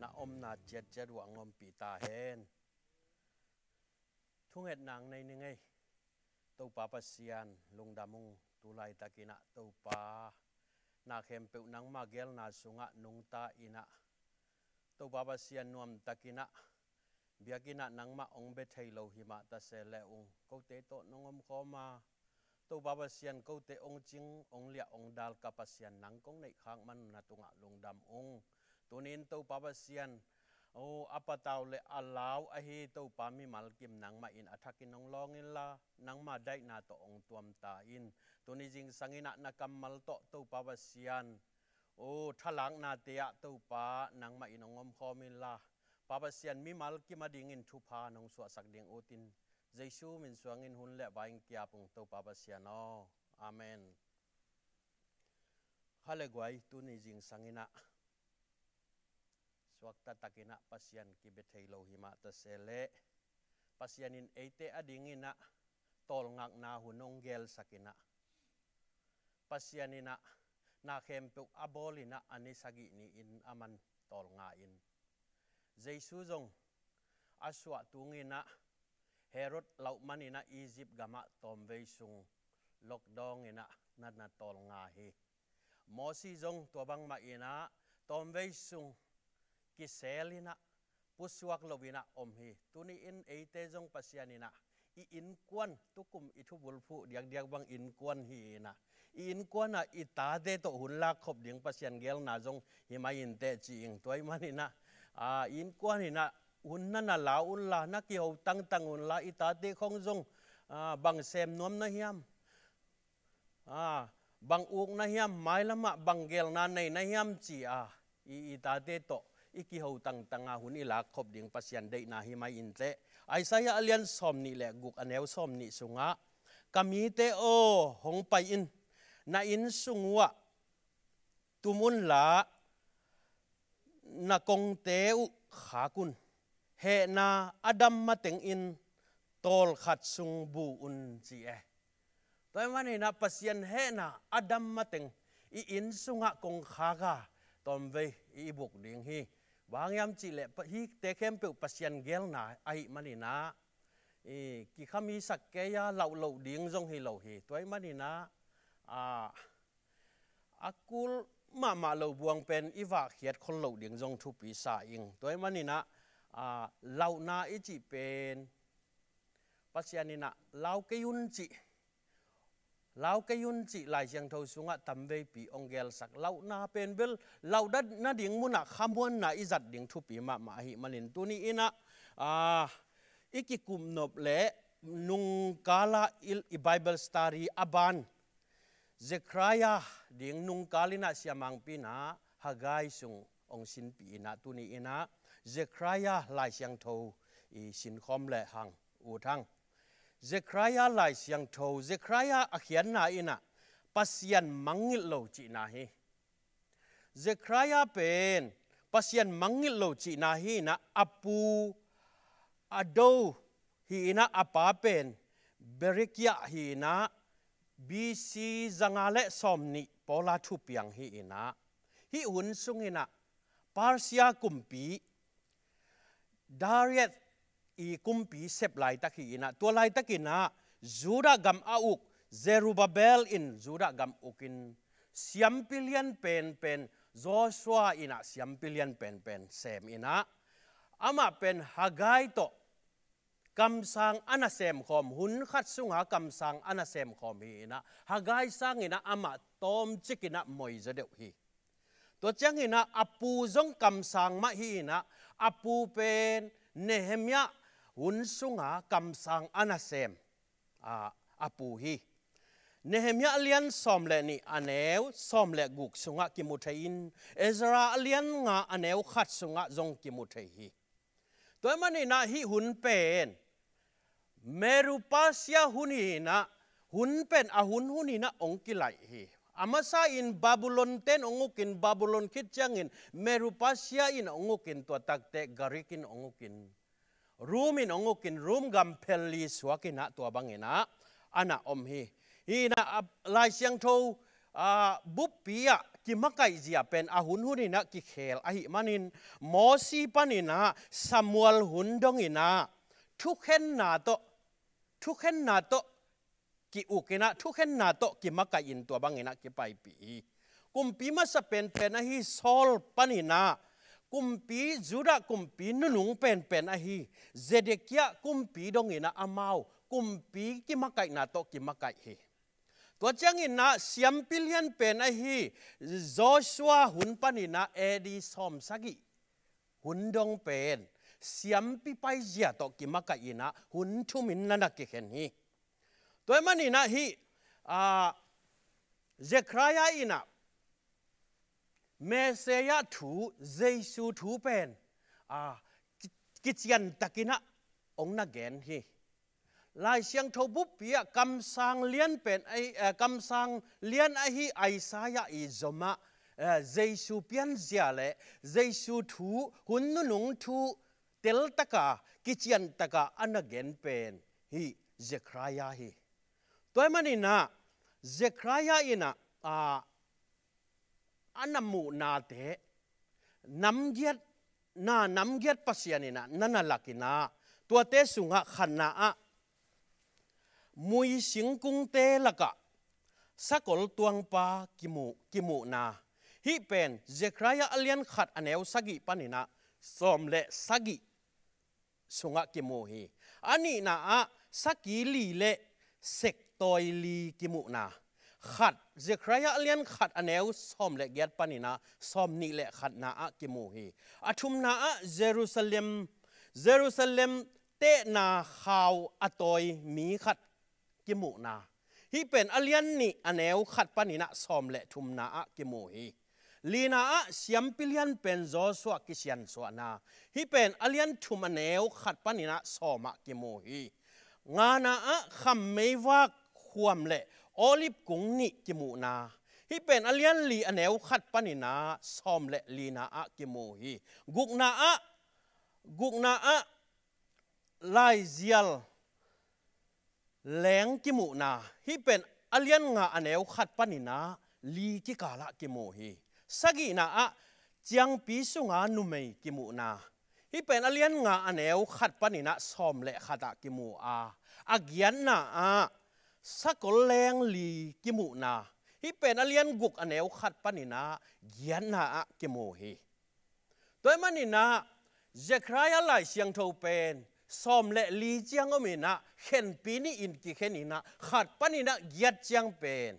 na om na chết chết wa ngom pi ta hen thung het nang nei ni ngai to pa pa sian lung damung tu lai takina to pa na khem pe nang ma gel na sunga nung ta ina to pa pa sian nuam takina biakina nang ma ong be thei lo hi ma ta se le ung ko te to om kho ma to ba ba sian ko te ong ching ong lia ong dal ka pa sian nang kong nei khang man na tunga lung dam ong tunin to papa sian o apataw le alaw ahi to pa mi malkim nang ma in athakin nong long in la nang ma dai na to ong tuam ta in tuni jing sangina na kamal to to pa ba sian o thalang na te ya to pa nang ma in ongom khom in la pa ba sian mi malkim ading in thu pha nong su sak ding otin jaisu min suang in hun le baing kya pung to pa ba sian o amen hale gwai tuni jing sangina Sewaktu takina pasien kibet hilo hima tesele. Pasienin eite adingina tol ngak nahu nonggel sakina. Pasienina na kempuk abolina ani sagi ni in aman tol ngain. Jaisu zong aswa tungina Herod laukmanina Egypt gama tom veisung lokdong ina nat na tol ngahi. Mosi zong tuabang maina tom veisung kiselina pusuak lovina om hi tuni in eite jong pasianina i in kwan tukum i thu bul phu diak diak bang in kwan hi na i in kwan na i ta de to hun la khop ding pasian gel na jong hi mai in te chi ing toy mani na a in kwan hi na hun na na la un la na ki ho tang tang un la i ta de khong jong à, bằng xem nuam na hiam à bang uống na hiam mai lama bang gel na nei na hiam chi à i ta de to อีกี่หตั้งตังาหุนอีลักขบดิ่งพัสยันได้นาฮิไม่อินเตไอสายอเลียนซอมนี่แหละกุกอเนวซอมนี่สุงะกามีเตโอหงไปอินนาอินสุงวะตุมุนละนากงเตอุขากุนเฮนาอดัมมาเต็งอินตอลขัดสุงบูอุนจีเอตอนวันนี้นาพัศยันเฮนาอดัมมาเต็งอีอินสุงะคงขากาตอนเวอีบุกดิ่งฮีวางยามจิเลฮีเตเข้มเปียปัสยันเกลนาไอมันนี่นะเอกิขามีสักแกยาเหล่าเหล่าดิ้งจงให้เหล่าฮีตัวไอมันนี่นะอ่าอากูลมามาเหล่าบวงเป็นอีวากเขียดคนเหล่าดิ้งจงทุปีสาอิงตัวไอมันนี่นะอ่าเหล่านาอิจิเป็นปัสยันนี่นะเหล่าเกยุนจิ lao cái yun chỉ lại chẳng thâu xuống ạ tầm về bị ông gel sắc lao na pen bel lao đất na điện muốn là kham muốn na izat điện thu bị mà mà hi mà liền tu ni ina à iki kum nộp lệ nung kala il Bible study aban Zechariah điện nung kalina siamang pina Hagai sung ông xin bị ina tu ni ina Zechariah lại chẳng thâu i xin khom lệ hàng u thăng จะใครยาลายเสียงโทจะใครยาอขียนนาอินะปัสยันมังงิโลจีนาฮีจะใครยาเป็นปัสยันมังงิโลจีนาฮีนะอับปูอาโดฮีนะอาปาเป็นเบริกยาฮีนะบีซีจังอาเลสอมนิปอลาทูปยังฮีนะฮีอุนซุงอินะปาร์ซียกุมปีดาริเอ i kumpi sep lai taki ina tua lai taki na zura gam auk Zerubabel in zura gam ukin siam pilian pen pen Joshua ina siam pilian pen pen sem ina ama pen Hagai to kam sang ana sem khom hun khat sung ha kam sang ana sem khom hi ina Hagai sang ina ama tom chikina moi zadeu hi to chang ina apu zong kam sang ma hi ina apu pen Nehemia hunsunga kamsang anasem a apu hi nehemia lian somle ni aneu somle guk sunga kimuthein ezra Alian nga aneu khat sunga zong kimuthei hi toy mani na hi hun pen merupasya merupasia na hun pen a hun na ongkilai hi amasa in babylon ten ongukin babylon khit merupasya in ongukin to takte garikin ongukin รูมินองกินรูมกัมเพลลีสวกินะตัวบังเงนะอันนอมฮีฮีนะลายเสียงโทบุปปียะกิมักไกเจียเป็นอาหุนหุนินะกิเคลอหิมันินโมซีปันินะามวลหุนดงินะทุกเห็นนาโตทุกเห็นนาโตกิอุกินะทุกเห็นนาโตกิมักไกอินตัวบังเงนะกิไปปีกุมปีมาสเป็นเป็นอหิโซลปันินะกุมปีจุดะกุมปีนุนุงเป็นเป็นอหีเจเดกียกุมปีดงเงินะอามาวกุมปีกิมักไก่นาโตกิมักไก่เฮตัวเจ้งินะเสียมพิเลียนเป็นอหีโจชัวหุนปานินะเอดิสอมสกิหุนดงเป็นเสียมพิไปเจียโตกิมักไก่นะหุนชุมินนาันกิเห็นฮีตัวเมันินะฮีอ่เจครายาอินะเมเสียถูเจสูถูเป็นอ่ากิจยันตะกินะ องนักเกนฮีลายเสียงทบุปยกำสังเลียนเป็นไอเออ่กำสังเลียนไอฮีไอสายาอิจมะเยซูเปียนเสียเลเจสูถูหุ่นนุนงถูเติลตะกากิจยันตะกาอันนักเกนเป็นฮีเจครายาฮีตัวมันนี่นะ เจครายาอินะอ่าอันนนัมูนาเตน้ำเย็ดน่าน้ำเย็ดปัสยานีนะนั่นน่ะลักินาตัวเตสุงะขันนาอมวยสิงกุงเตลักะสกลตวงปากิมูกิมูนา ฮิเป็นเจครายาเลียนขัดอเนวสกิปันินะสมเลสกิสุงะกิมูฮีอันนี้นะอะสกิลีเลเซกตอยลีกิมูนาขัดเจครยะเลียนขัดอันเอวซ้อมเละแกยปานินะซ้อมนี่เละขัดนาอักิมูฮีอาทุมนาอเยรูซาเล็มเยรูซาเล็มเตนาข่าวอตอยมีขัดกิมูนาฮีเป็นอเลียนนี่อันเอวขัดปานินะซ้อมเละทุมนาอักิมูฮีลีนาอเสียมปิเลียนเป็นโซสวกิเชียนสวนาฮีเป็นอเลียนทุมอันเอวขัดปานินะซ้อมะกิมูฮีงานาอะคำไม่ว่าความเละอลิปกุงนิกิมูนาฮิเป็นอเลียนลีอเนวขัดปนินาซอมและลีนาอะกิมูฮีกุกนาอะกุกนาอะไลเซียลแหลงกิมูนาฮิเป็นอเลียนงาอเนวขัดปนินาลีกิกาละกิมูฮีสกีนาอะจียงปีสุงานุเมกิมูนาฮิเป็นอเลียนงาอเนวขัดปนินาซอมและขัดกิมูอาอัเกียนนาอะสักแรงลีกิมูนาฮิเป็นอเลียนกุกอเนว ขัดปนินาเยียนนาอกิโมฮีตัวมันนี่นาจะใครอะไรเสียงเท่าเป็นซอมและลีเจียงก็มีนาเข็นปีนี้อินกิเข็นนี่นา ขัดปนินาเยียดเจียงเป็น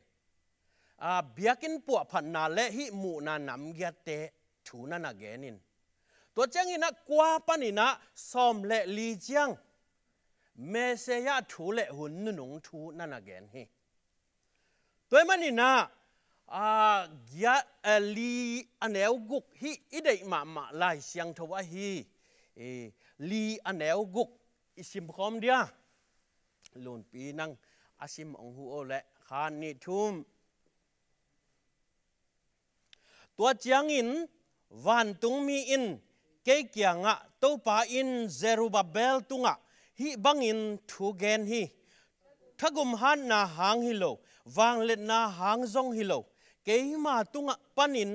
อาเบียกินปวดพันนา และฮิมูนานำเยียเตถูนันนาแกนิน ตัวเจียงินากว่าปนินาซอมและลีเจียง mê xe ya thu lệ hun nu nung thu na na gen hi tôi mà nina à ya li anel gục hi idei ma ma lai siang thâu hi e li anel gục isim khom dia lun pi nang asim ong hu lệ khan ni thum tua chiang in van tung mi in ke kianga to pa in tung tunga hi in thu gen hi thagum han na hang hi lo wang let na hang zong hi lo ke ma tunga panin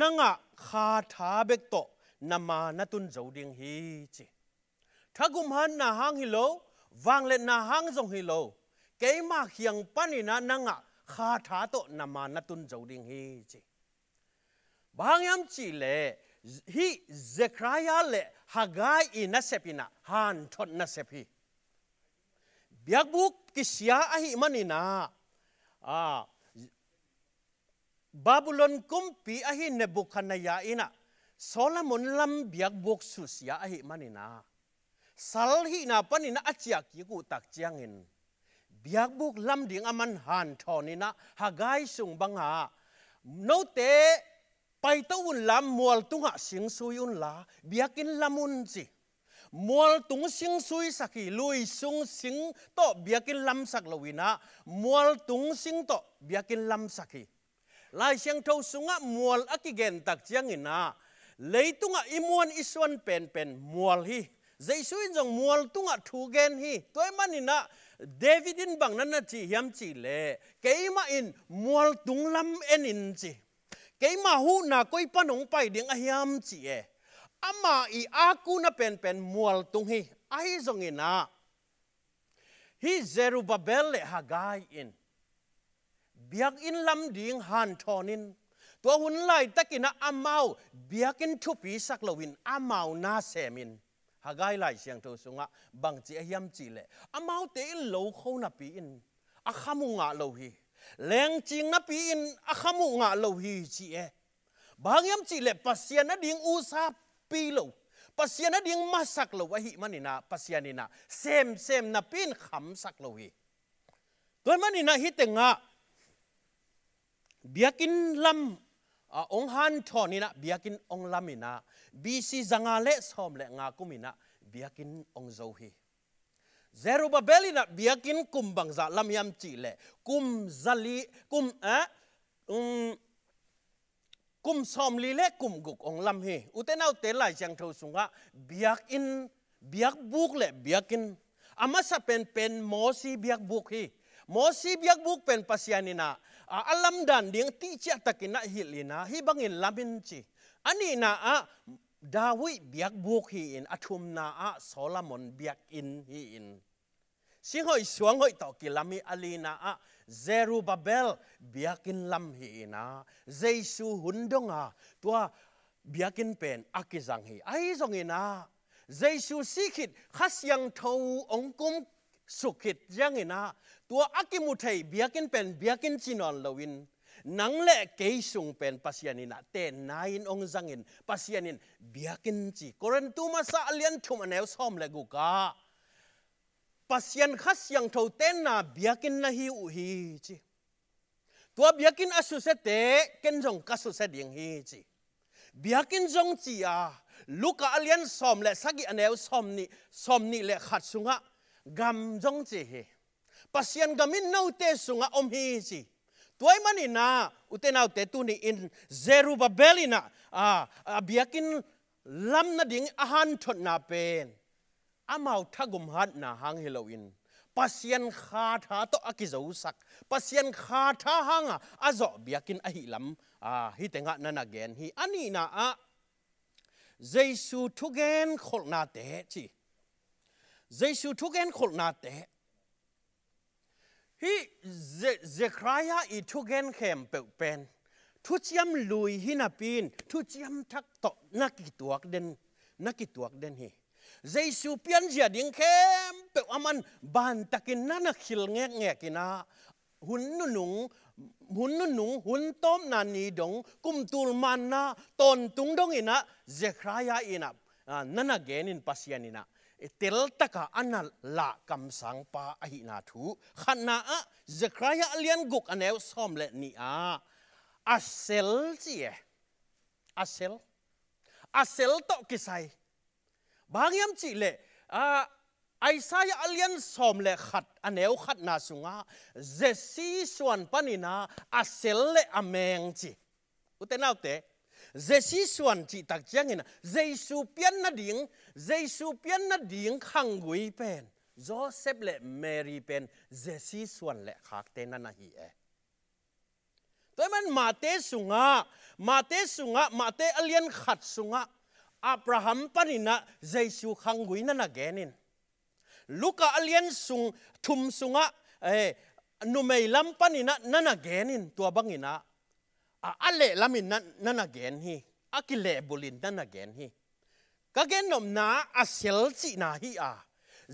nanga kha tha bek to nama natun zoding hi chi thagum han na hang hi lo wang let na hang zong hi lo ke ma khiang panina nanga kha tha to nama natun zoding hi chi bang yam chi le hi Zechariah le Hagai i na sepina han thot na sepi biak buk ahi manina a Babylon kumpi ahi Nebuchadnezzar ina Solomon lam biak susya susia ahi manina salhi na panina achiak ki ku tak chiangin biak lam ding aman han thonina Hagai sung banga note ไปตวนลำมัวตุงะสิงซุยุนลาเบียกินลำมุนจีมัวตุงสิงซุยสักีลุยซุงสิงโตเบียกินลำสักลวินะมัวตุงสิงโตเบียกินลำสักีลายเสียงเท่าสุงะมัวอักิเกนตักเจียงอินะเลยตุงะอิมวนอิสวนเป็นเป็นมัวฮีใจสุยจงมัวตุงะทูเกนฮีตัวมันนี่นะเดวิดินบังนั้นนะจียมจีเล่เกยมาอินมัวตุงลำเอ็นอินจี cái mà hú na koi panong pai ding a hiam chi e ama i aku na pen pen mual tung hi ai zong a, hi zerubabel le hagai in biak in lam ding han thonin tua hun lai takina amau biakin thu pi sak lowin amau na semin hagai lai siang tho sunga bang chi hiam chi le amau te lo khona pi in a khamunga lo hi leng ching na pi in a khamu nga lo hi chi e bangyam chi le pasian na ding u sa pi lo pasian na ding masak lo wa hi manina pasianina sem sem na pin kham sak lo hi tuan manina hi te nga biakin lam ong han tho ni na biakin ong lamina bc zanga le som le nga kumina biakin ong zo hi Zerubbabel na biakin kum bangza lam yam chi le kum zali kum a eh, um kum som li le kum guk ong lam he utenau te lai chang tho sunga biak in biak buk le biakin ama sa pen pen mo si biak buk he mo si biak buk pen pasianina alam dan ding ti cha takina hilina hi bangin lamin chi ani na a ดาวิเบียกบวกฮีอินอัทุมนาอาโซลามอนเบียกอินฮีอินสิ่งหอยสวงหอยต่อกิลามีอลีนาอาเซรูบาเบลเบียกินลำฮีอินาเจสูหุนดงอาตัวเบียกินเป็นอักิจังฮีไอ้ทรงอินาเจสูสิขิดขัสยังทวองกุมสุขิดยังอินาตัวอักิมุทัยเบียกินเป็นเบียกินจินอนลวิน nang le sung pen pasianin na te nain ong zangin pasianin biakin chi koren tu ma sa alian thum anel som le guka pasian khas yang tho ten na biakin na hi u hi chi tua biakin asu se te ken jong ka su se ding hi chi biakin jong chi a luka alian som le sagi anel som ni som ni le khat sunga gam jong chi he pasian gamin no te sunga om hi chi tuai mani na utenau te tu ni in Zerubabel ina a biakin lam na ding ahan thot na pen amau thagum hat na hang halloween, pasien kha tha to akizo sak pasien kha tha hanga azo biakin a lam a hi tenga na na gen hi ani na a Giêsu thugen khol na te chi Giêsu thugen khol na te ฮีเจครายาอีทุกเกนเข็มเปกเป็นทุกยมลุยหินาปีน ทุกยมทักตกนักกิตวกเดนนักกิตวกเดนฮีเจสุเปียนเจดิงเข้มเปกอามันบานตะกินนันขิลเงกเงกินะหุนนุนุงหุนนุนุงหุนต้มนานีดงกุมตูลมันนะตนตุงดงอินะเจครายาอินะนันเกนินปัสยานินะ E tel taka anal la kam sang pa a hi na thu khana a zakhraya alian guk anew som le ni a asel chi e asel asel to kisai bangyam chi le a Isaiah alian som le khat aneu khat na sunga zesi suan na asel le ameng chi utenaute Jesus xu xuân chị tạc chiang in Giê-xu pian na ding Jesus xu pian na ding khang gui pen Joseph le Mary pen Jesus xu xuân le khak tên na hi e Tôi man mà tế sunga mà tế sunga mà tế alien khát sunga Abraham panina Giê-xu khang gui na na genin Luka alien sung thum sunga eh numei lam panina na na genin tua bangina a le lami nan again hi a ki le bulin nan again hi ka gen nom na asel chi na hi a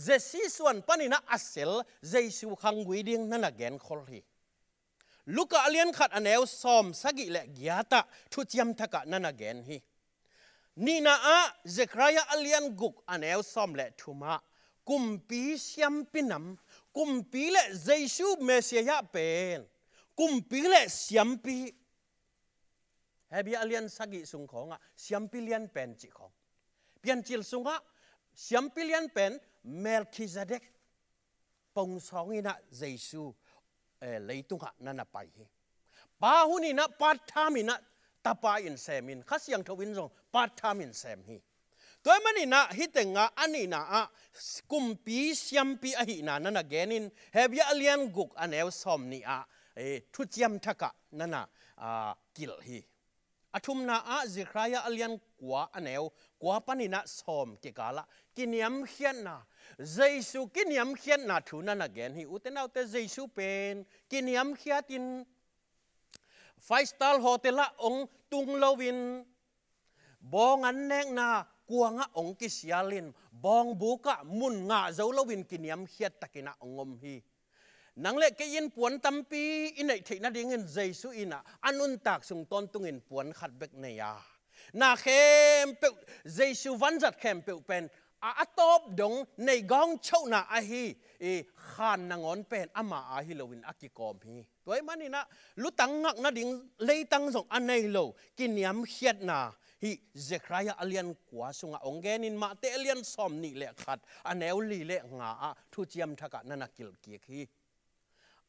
ze si suan pani na asel ze su khang gui ding nan again khol hi luka alian khat anew som sagi le giata thu chiam thaka nan again hi ni na a zekraya alian guk anew som le thuma kumpi siam pinam kumpi le jaisu mesia ya pen kumpi le siam pi เฮบีอาเลียนสักิสุงของอ่ะสียมพิเลียนเป็นจิของเปียนจิลสุงอ่ะสียมพิเลียนเป็นเมลคิซาเดกปงสองินะเยซูเอเลยตุงะนั่นไปเฮปาหุนินะปัตทามินะตาปาอินเซมินข้าเสียงทวินทรงปัตทามินเซมฮีตัวมันิี่นะฮิตงะอันนี้นะกุมปีสีมพีอหินะนั่นนะแกนินเฮบีอาเลียนกุกอันเอวสอมนี่อ่ะเอทุจยมทักะนั่นนะกิลฮี athum na a zikhraya alian kwa aneu kwa panina som ke kala kiniam hian na jaisu kiniam hian na thuna na gen hi utenau te jaisu pen kiniam hiatin five star hotel la ong tung lovin bong an nek na kuanga ong ki sialin bong buka mun nga zo lovin kiniam hiat takina ongom hi นังเล็กเยินปวนตัมปีอินไอิทนัดยงเงินเจสุอินะอันุนตักส่งตอนตุงเงินปวนขัดเบกเนียนาเข้มเปเจสุวันจัดเข้มเปเป็นอาตบดงในกองเช่านาอาฮีขานนางอนเป็นอามาอาฮิลวินอากิกอมฮีตัวมันนี่นะลุตังงักนาดิงเลยตังสงอันในโลกินยำเขียดนาฮีเจครายาอเลียนกว่าสงองเกนินมาเตเลียนซอมนี่แหละขัดอันเอวลีเละงาทุจียมทักนันกิลเกียกฮี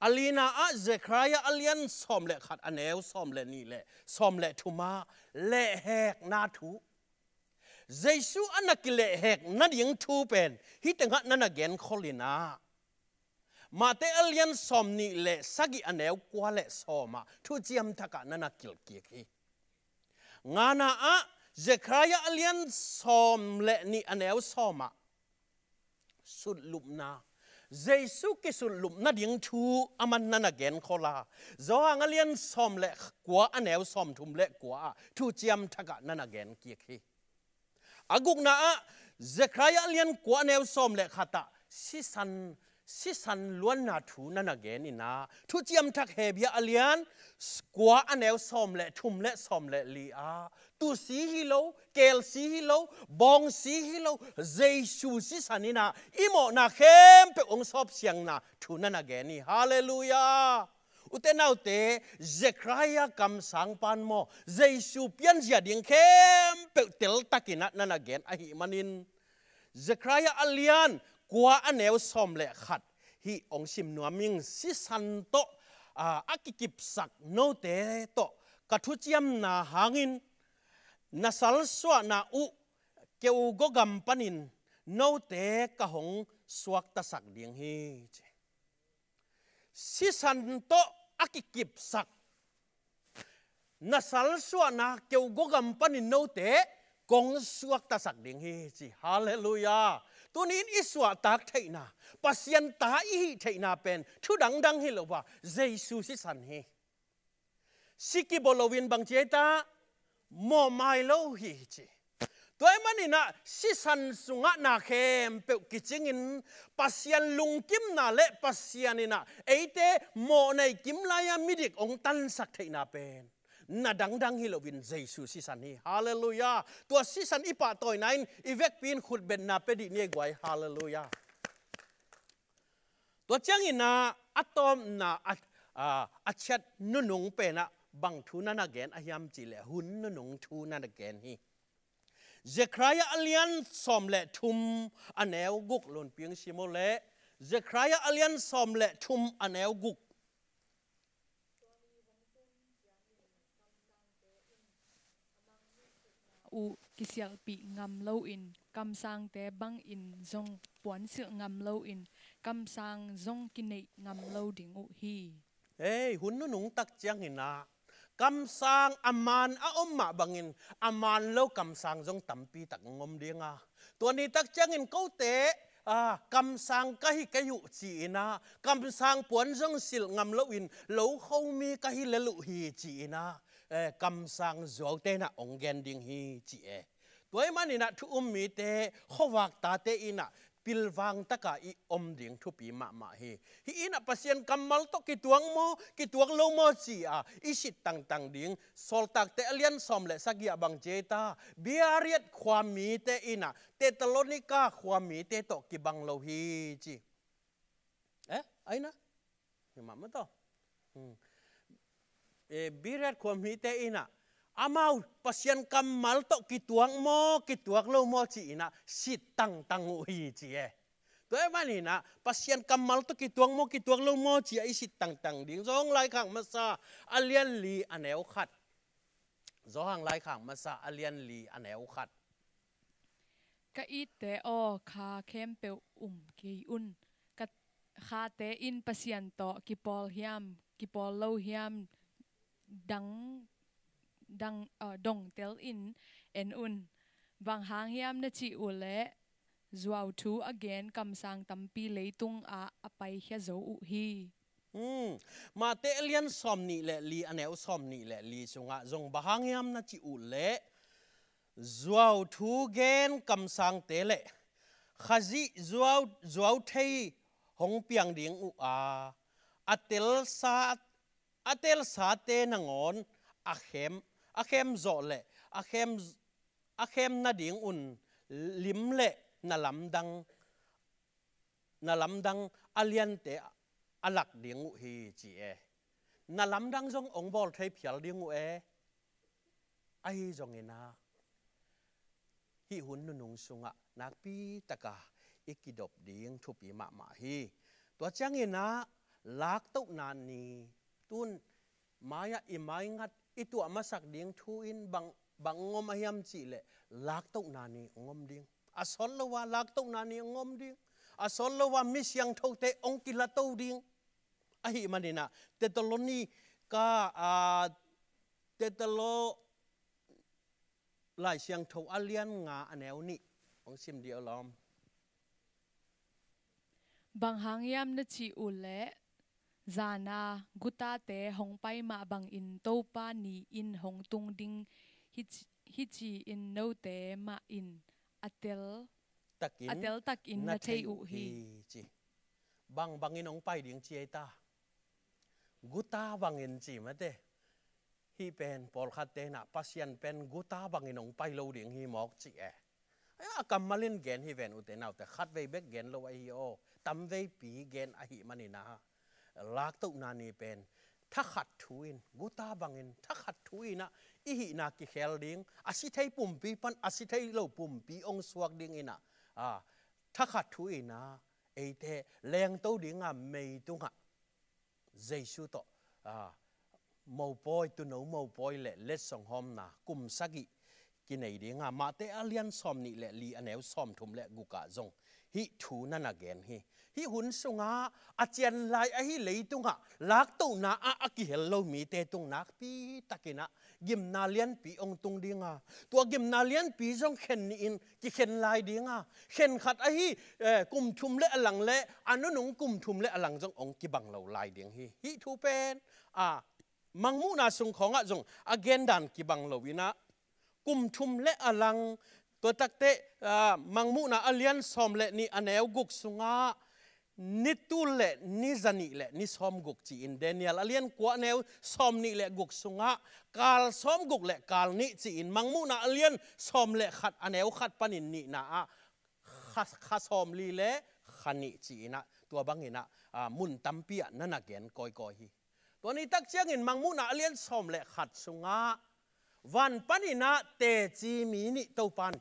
อาลีนาอัเจครายาอเลียนซอมและขัดอันเอวซอมและนี่แหละซอมและทุมาและแหกนาทุเจสูอันนักเละแหกนั่ยังทูเป็นฮิตังะนั่นเกนคอลินามาเตอเลียนซอมนี่แหละสักอันเอวกว่าและซอมาทุเจียมทักนั่นกิลเกียกีงานาอัเจครายาอเลียนซอมและนี่อันเอวซอมาสุดลุมนาเยซูกิสุลุมนัดยิงชูอามันนันแกนโคลาจอองเลียนสอมแลกัวอันแนวสอมทุมแลกัวทูเจียมทักกันนันแกนเกียคีอากุกน้าเจครายเลียนกัวแนวสอมและขตะสิสันสิสันล้วนนาถูนันเกนินาทุจียมทักเฮเบียอเลียนสกวาอันเอลซอมและทุมและสอมและลีอาตุสีฮิโลเกลสีฮิโลบองสีฮิโลเจสูสิสันินาอิโมนาเขมเปองสอบเสียงนาทูนันเกนีฮาเลลูยาอุตเนาอุตเตเจครายกำสังปันโมเจสูเปียนจสดิ่งเขมเปิเตลตักินนันเกนอหิมันินเจครายอเลียนกัวอันเอวสมเละขัดฮีองชิมนัวมิงสิสันโตอากิกิบสักโนเตโตกระทุจยมนาหางินนาสัลสวนาอุเกียวก็กำปนินโนเตกะหงสวกตะสักเดียงฮีสิสันโตอากิกิบสักนาสัลสวนาเกียวก็กำปนินโนเตกงสวกตะสักเดียงฮีฮาเลลูยาตัวนี้อิสวาตักไทยนาปัสยันตาอีไทยนาเป็นชุดังดังฮิลว่าเยซูสิสันเฮสิกิบอลวินบางเจตามอมายโลฮีจีตัวมันนี่นะสิสันสุงะนาเขมเปกิจิงินปัสยันลุงกิมนาเละปัสยันนี่นะเอเตโมในกิมลายมิดิกองตันสักไทยนาเป็น na dang dang hi lovin jesu si san hi hallelujah to si san ipa toy nine ivek pin khut ben na pe di ne gwai hallelujah to chang ina atom na at a chat nunung pe na bang thu na na gen a yam chi le hun nunung thu na na gen hi Zekraya alian som le thum anew guk lon piang simo le Zekraya alian som le thum anew guk u kisial pi ngam lo in kam sang te bang in zong puan sự ngam lo in kam sang zong kinai ngam lo ding u hi hey hun nu nung tak chiang hina kam sang aman a omma bangin aman lo kam sang zong tampi tak ngom dinga tuani tak chiang in ko te à cam sang cái hi cái dụ chỉ na cam sang puan rong sil ngầm lâu in lâu khâu mi cái hi lelu hi chỉ na cầm sang gió tên na ông gen đình hi chị e tuổi mà nè thu um mi tê khó vạc ta tê ina pilwang taka i om ding thu pi ma ma hi hi ina pasien kamal to ki tuang mo ki tuang lo mo chi à, i sit tang tang ding sol tak te alian som le sagia bang jeta biariet khwa mi te ina te talonika khwa mi te to ki bang lo hi chi eh aina hi ma ma to hmm e biret khom hi ina amau pasien kam mal to ki tuang mo ki tuak lo mo chi ina si tang tang u hi chi e to e na pasien kam mal to ki mo ki lo mo chi ai e, si tang tang ding zong lai khang ma sa li aneu khat zo lai khang ma sa li aneu khat ka i o kha khem pe um ki un ka in pasien to ki pol hiam ki pol lo hiam dang dang uh, dong tel in en un wang hang hiam na chi ule zuaw thu again kam sang tam tampi leitung a apai hia zo u hi um ma te alien som ni le li aneu som ni le li chunga zong bahang hiam na chi ule zuaw thu gen kam sang te le khazi zuaw zuaw thei hong piang ding u a atel sa atel sa te na ngon a khem a khem zo le a khem a khem na ding un lim le na lam dang na lam dang alian te alak ding u hi chi e na lam dang jong ong bol thai phial ding u e ai jong ena, hi hun nu nung sunga nak pi taka ikidop ding thupi ma ma hi tua chang ena lak tau nan ni ตุนมายาอิมายงัดอิตัวมาสักดิยงทูอินบางบางงมอายมจีเลลักตกนานีงมดิยงอสลว่าลักตกนานีงมดิยงอสลว่ามิสยังทกเตองกิละตูดิยงไอ้มันนี่นะแต่ตลนี้กอาเตตโลลายเสียงทกอาเลียนงาแนวนี้องซิมเดียวลอมบางหางยามนจิอุเล zana guta te hong pai ma bang in topa ni in hong tung ding hi chi in no te ma in atel takin atel tak in na te u hi chi bang bang in hong pai ding chi ta guta bang in chi ma te hi pen por khat te na pasien pen guta bang in hong pai lo ding hi mok chi e a kam malin gen hi ven u te nau te khat ve bek gen lo ai o tam ve pi gen a hi mani na ha ลักตุนานีเป็นทักขัดทุินกูตาบังอินทักขัดทุินะอีหินากิเฮลดิงอาศิไทยปุ่มปีปันอาศิไทยเลวปุ่มปีองสวกดิงอินะอ่าทักขัดทุินะเอเทแรงโตดิงอ่ะไม่ตุงอ่ะเจสุโตอ่า mau poi tu no mau poi le le song hom na kum sagi ki nei ding a ma te alian som ni le li aneu som thum le guka zong hi thu na na gen hi hi hun sunga a chen lai a hi lei tunga lak to na a a ki hel lo mi te tung nak pi takina gim na lian pi ong tung dinga tua gim na lian pi jong khen ni in ki khen lai dinga khen khat a hi eh, kum thum le alang le anu nung kum thum le alang jong ong ki bang lo lai ding hi hi thu pen a mangmu na sung khonga jong again dan ki bang lo wina kum thum le alang ตัวตักเตะมังมุนาอเลียนซอมเละนี่อันเอวกุกสุงานิตุเละนิจันิเละนิซอมกุกจีอินเดนียลอเลียนกว่าเนวซอมนี่เละกุกสุงากาลซอมกุกเละกาลนี่จีอินมังมุนาอเลียนซอมเละขัดอันเอวขัดปนินนี่นาขัดขัดซอมลีเละขันนี่จีนะตัวบังเห็นะมุนตัมเปียนั่นนักเก็นกอยกอยฮีตัวนี้ตักเชียงอินมังมุนาอเลียนซอมเละขัดสุงาวันปนินะเตจีมีนี่เต้าปัน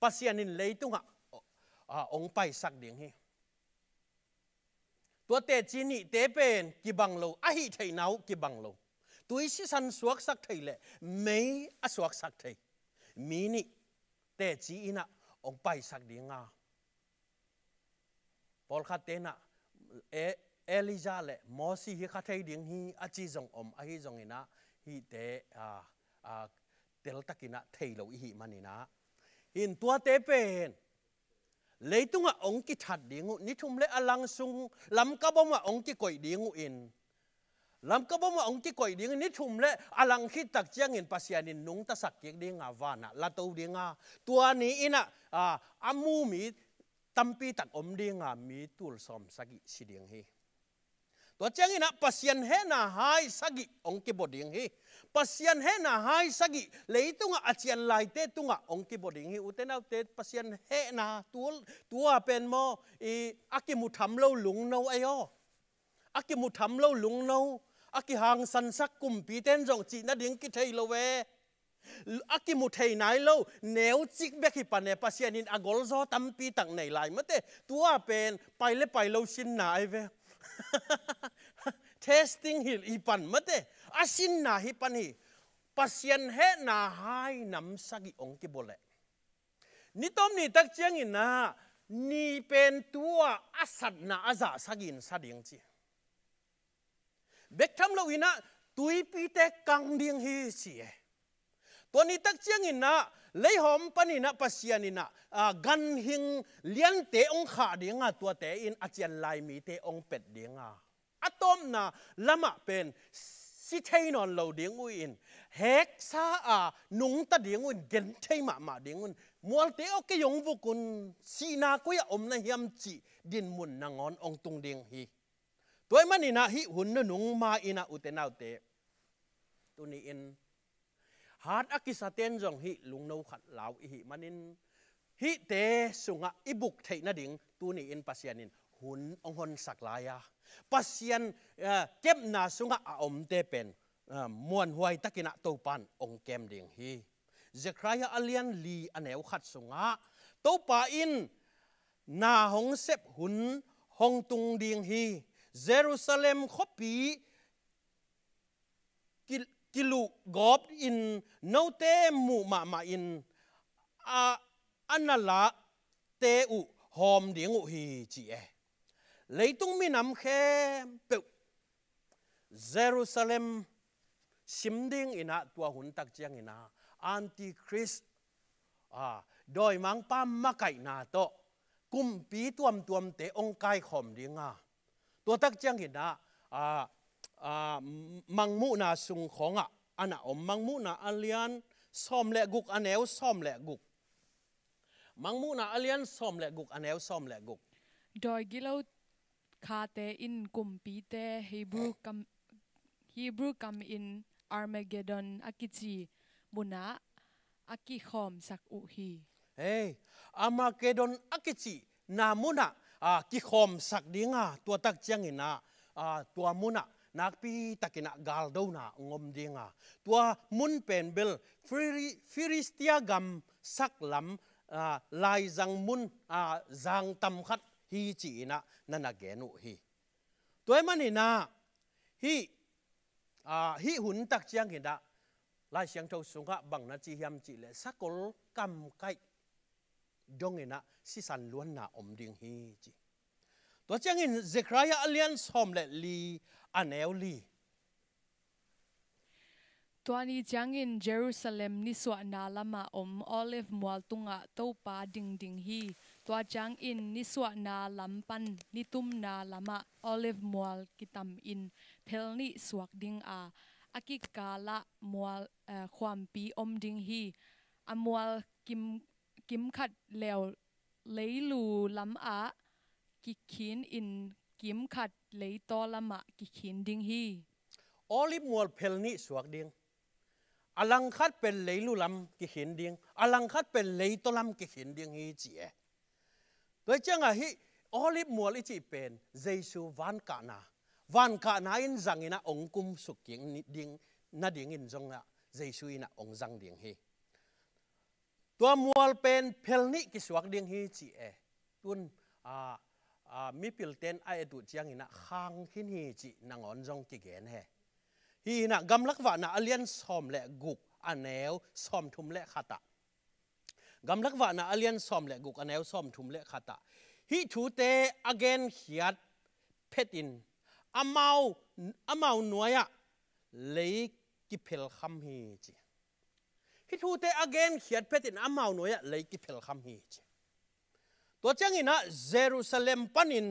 pasianin leitunga a ong pai sak ding hi tua te chi ni te pen ki bang lo a hi thei nau ki bang lo tui si san suak sak thei le mei a suak sak thei mi ni te chi ina ong pai sak dinga pol kha te na e Elijah le mo si hi kha thei ding hi a chi jong om a hi jong ina hi te a a tel takina thei lo hi manina หินตัวเตเป็นเลยตุงอ่ะองกิถัดดีงูนิทุมเลอลังซุงลำกบมาองกิก่อยดีงูอินลำกบมาองกิก่อยดีงนิทุมเลอลังคิดตักเจียงอินปัสยานินนุงตะสักเกียงดีงาวานะลาตูดีงาตัวนี้อินะอ่าอามูมีตัมปีตัดอมดีงามีตูลซอมสกิสิเดียงฮีตัวเจ้างี้นะปัสยันเฮนาหายสักิองค์กิบดิ่งฮีปัสยันเฮน่าหายสักิเลยตุงอาเจียนไลเตตุงองค์กิบดิ่งฮีอุตนาอเตปัสยันเฮน่าตัวตัวเป็นโมอีอักิมุทำเลวาหลงเนาไอโออักิมุทำเลวาหลงเนาอักิหางสันสักกุมปีเตนจงจีนัดดิ่งกิเทยโลเวอักิมุเทยนายเล่าแนวจิกเบกิปันเนปัสยันินอากอลโซตัมปีตังในไลมาเตตัวเป็นไปเลไปเลวาชินนายเว testing hil ipan mate asin na hi pan hi pasien he na hai nam sagi ong ki bole ni tom ni tak chiang in na ni pen tua asat na aza sagin sading chi tham lo ina tui pi te kang ding hi chi e to ni tak chiang in na lấy hôm leihom panina pasianina gan hing lian ông ong kha à, tua te in achian lại mi te ong pet à, atom na à pen si thay non lâu ding u in hek sa a nung ta ding un gen thay ma ma ding un mual te ok yong vu kun si na ko ya na hiam chi din mun na ngon ông tung ding hi toy man ina hi hun na nung ma ina u te nau te tu ni in hát ác akisaten jong hi lung no khat lau hi manin hi te sunga ibuk theina ding tu ni in pasianin hun ong hon sak laya pasian kep na sunga a om te pen muan huai takina to pan ong kem ding hi zekraya alian li khát khat sunga to pa in na hong sep hun hong tung ding hi jerusalem khopi กิลุกอบอินโนเตมูมามาอินอาอันนั้นละเตอุหอมเดียงอุฮีจีเอเลยต้องมีน้ำเค็มเปิเยรูซาเล็มสิมดิ้งอินะตัวหุ่นตักเจียงอินะอันติคริสอ่าโดยมังปั้มมาไก่นาโตกุมปีตัวมตัวมเตองกายขอมดีงาตัวตักเจียงอินะอ่ามังมุนาสุงของอ่ะอันอ่ะอมมังมุนาอาเลียนซ่อมแหลกุกอันเอวซ่อมแหลกุกมังมุนาอาเลียนซ่อมแหลกุกอันเอวซ่อมแหลกุกดอยกิโลคาเตอินกุมปีเตฮีบรูกัมฮีบรูกัมอินอาร์เมเกดอนอากิจีมุนาอากิคอมสักอุฮีเฮ้อามาเกดอนอากิจีนามุนาอากิคอมสักดิงาตัวตักเจียงอินาตัวมุนา nakpi takina gal dona ngom dinga tua mun pen bel firistia gam sak lam lai zang mun zang tam khat hi chi na nana genu hi toy mani na hi hi hun tak chiang hi da lai siang thâu sung kha bằng na chi hiam chi le sakol kam kai dong na si san luan na om ding hi chi to chang in zekraya alliance hom le li an eu li tuani changin jerusalem ni na lama om olive mual tunga to ding ding hi tua chang in ni na lampan ni na lama olive mual kitam in Pel ni suak ding a Aki kala mual eh, khwam pi om ding hi amual kim kim khat leo leilu lam a ki in kim khát lấy to la ma ki khin ding hi olip mual pel ni suak đinh, alang à khát pel lấy lưu lam kí khin đinh, alang à khát pel lấy to lam kí khin đinh hi chi e tôi chẳng à hi olip mual i chi pen jesu van ka na van ka na in zang ina ong kum suk king đinh ding na ding in zong na jesu ina ong zang ding hi tua mual pen pel ni ki suak đinh hi chi e tun à มิพิลเตนไอตุจียงอินะขัางขินฮีจีนางอนจงกิเกนเฮฮีนะกำลักวานะเลียนซอมและกุกอันแนวซอมทุมและขาตะกำลักวานะเลียนซอมและกุกอันแนวซอมทุมและขาตะฮีถูเตอเกนเขียดเพตินอเมาอเมาหน่วยอะเลยกิเพลคำฮีจีฮีถูเตอเกนเขียดเพตินอเมาหน่วยอะเลยกิเพลคำฮีจีตัวเจ้าหินะเยรูซาเล็มปันิน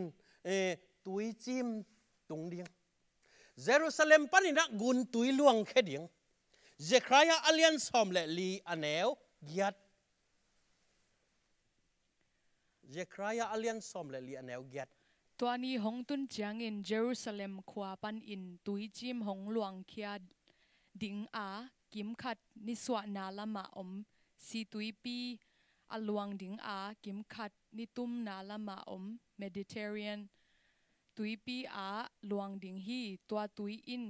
ตุยจิมตุงเดียงเยรูซาเล็มปันินะกุนตุยลวงแค่เดียงเจครายาอเลียนซอมและลีอันเอวยัดเจครายาอเลียนซอมและลีอันเอวยัดตัวนี้หงตุนจางินเยรูซาเล็มขวาปันอินตุยจิมหงลวงเคียดิงอากิมขัดนิสวนาละมาอมสีตุยปีอลวงดิงอากิมขัดนิตุมนาละมาอมเมดิเตอร์เรียนตุยปีอาลวงดิงฮีตัวตุยอิน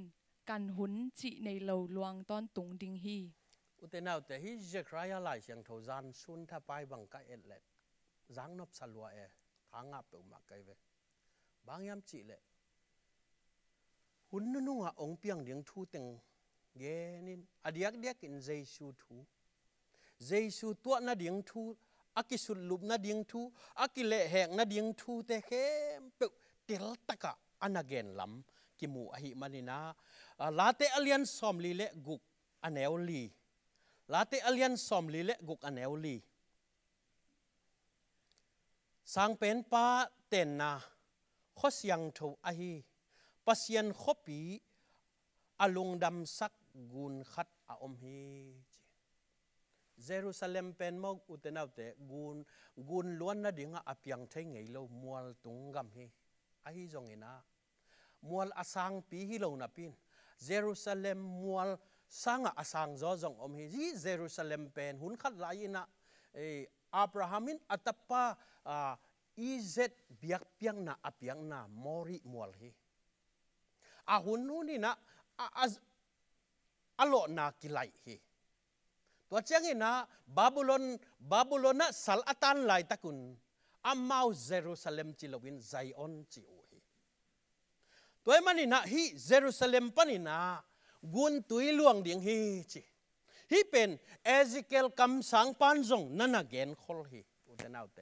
กันหุนจีในเหลาลวงตอนตุงดิงฮีอุตนาแต่ฮีจะใครอะไรเสียงเทวานสุนทไปบังกะเอ็ดเล็ดจังนบสลัวเอทางอับเปิมากไกเวบางยามจีเลยหุนนุ่งหะองเปียงเดียงทูเต็งเยนินอดียกเดียกินเจชูทู Giêsu tuột na điếng thu aki sụt lụp na điếng thu aki lệ hẹn na điếng thu te khem bự tel taka anagen lắm ki mu ahi manina à, Te Alian som li le guk Anel li Te Alian som li le guk Anel li sang pen pa ten na khos yang tho ahi pasien Pi alung dam sak gun khat a om hi เยรูซาเล็มเป็นมกอุตนาเตกุนกุนล้วนนะดิ่งอาเยัยงเทงไงโลามวลตุงกัมฮีไอ้จงเงนะมวลอสังปีฮิโลนับพินเยรูซาเล็มมวลสังอสังจอจงอมฮีจีเยรูซาเล็มเป็นหุ่นขัดลายนะเออับราฮัมินอัตปาอีเซตเบียกเียงนาอาเยังนามอริมวลฮีอาหุ่นนู่นนี่นะอาอโลนากิไลฮีตัวเชียงอินะบาบูลอนบาบูลอนนะสัลตันไลตะกุนอามาเยรูซาเล็มจิลวินไซออนจิโอฮีตัวเมันนี่นะฮีเยรูซาเล็มปันี่นะกุนตุยลวงเดียงฮีจิฮีเป็นเอซิเกลคำสังปันจงนันเกนคอลฮีอุดนเอาเต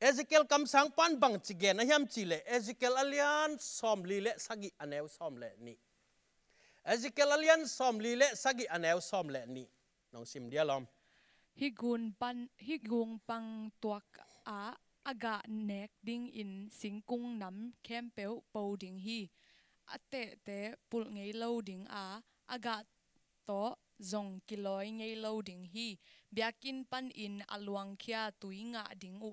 เอซิเกลคำสังปันบังจิเกนนะยามจิเลเอซิเกลอเลียนซอมลีเลสักิอันเอวซอมเลนี่เอซิเกลอเลียนซอมลีเลสักิอันเอวซอมเลนี่ nong sim dia lom hi gun pan hi gung pang tuak a aga nek ding in singkung nam kem pel po ding hi ate te pul ngei loading a aga to zong kiloi ngei loading ding hi biakin pan in aluang khia tuinga ding u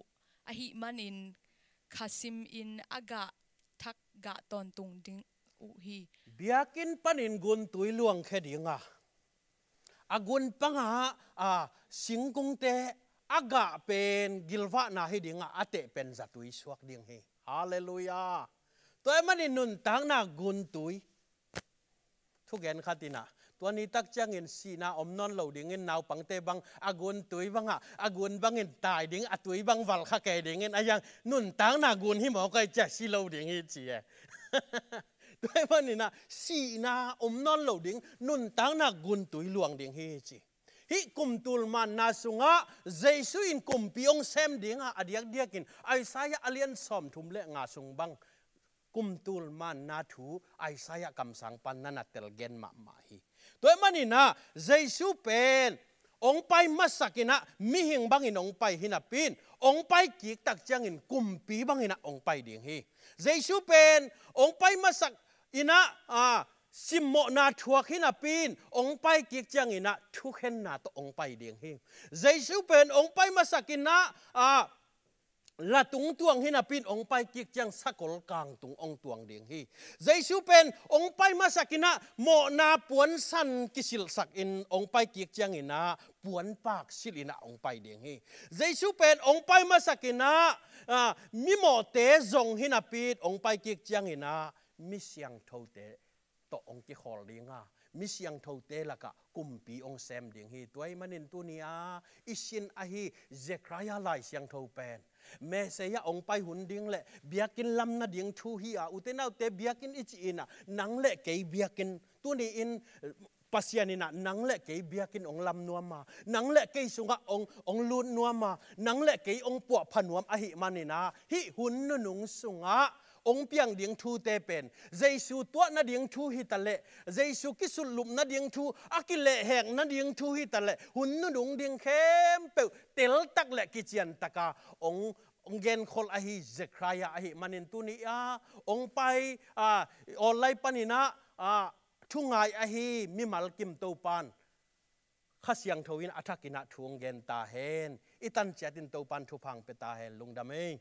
a hi man in khasim in aga thak ga ton tung ding u hi biakin pan in gun tui luang khe dinga agun panga a singkung te aga pen gilwa na hi dinga ate pen zatui suak ding he. hallelujah toy mani nun tang na gun tui thu gen khatina tuan ni tak chang in si na om non lo ding in nau pang te bang agun tui banga agun bang in tai ding atui bang wal kha ke ding in ayang nun tang na gun hi mo kai cha si lo ding hi chi e. ด้วยวันนี้นะสีนาอมนอนเหลาดิ่งนุ่นตั้งนักกุนตุยหลวงดิ่งเฮจีฮิกุมตุลมันนาสุงะเจสุอินกุมพิองเซมดิ่งอะอดียกเดียกินไอซายะอเลียนซอมทุมเลงาสุงบังกุมตุลมันนาถูไอซายะกำสังปันนันเตลเกนมามาฮีด้วยมันนี่นะเจสุเป็นองไปมาสักินะมิหิงบังอินองไปหินะปินองไปกิกตักจังอินกุมปีบังอินะองไปดิ่งฮีเจสุเป็นองไปมาสัก ina à sim mo na thua khi na pin ong pai kik chang ina thu khen na to ong pai ding hi jaisu pen ong pai masakina à là tung tuang hina pin ong pai kik chang sakol kang tung ong tuang ding hi jaisu pen ong pai masakina mo na puan san kisil sak in ong pai kik chang ina puan pak sil ina ong pai ding hi jaisu pen ong pai masakina mi mo te zong hina pin ong pai kik chang ina มิเสียงเท่าเตะตอองค์ที่ขอเลี้ยงามิเสียงเท่าเตะละกะกุมปีองแซมดิงฮีตัวไอ้มันนินตุนีอาอิสินอาฮีเจครายาลายเสียงเท่าเป็นเมเสียองไปหุ่นดิ้งแหละเบียกินลำนาดิ้งทูฮีอาอุเตนเอาเตเบียกินอิจีน่ะนังเละเกยเบียกินตัวนี้อินปัสยานินะนังเละเกยเบียกินองลำนัวมานังเละเกยสุงะอง องลุนนัวมานังเละเกยองปวดผนวมอหิมันินะฮิหุนนุงสุงะองเปียงเดียงทูเตเป็นเจสูตัวนาเดียงทูฮิตาเลเจสูกิสุลุมนาเดียงทูอากิเลแหงนาเดียงทูฮิตาเลหุนนุงเดียงเข้มเปิวเตลตักเลกิจันตะกาององเกนคนอหิเจครายาอหิมันินตุนิอาองไปอ่าออนไลน์ปนินะอ่าทุ่งไงอหิมิมัลกิมโตปานข้าเสียงทวินอัฐกินะทวงเงินตาเฮนอิตันเจตินโตปันทุพังเปตาเฮนลุงดำเอง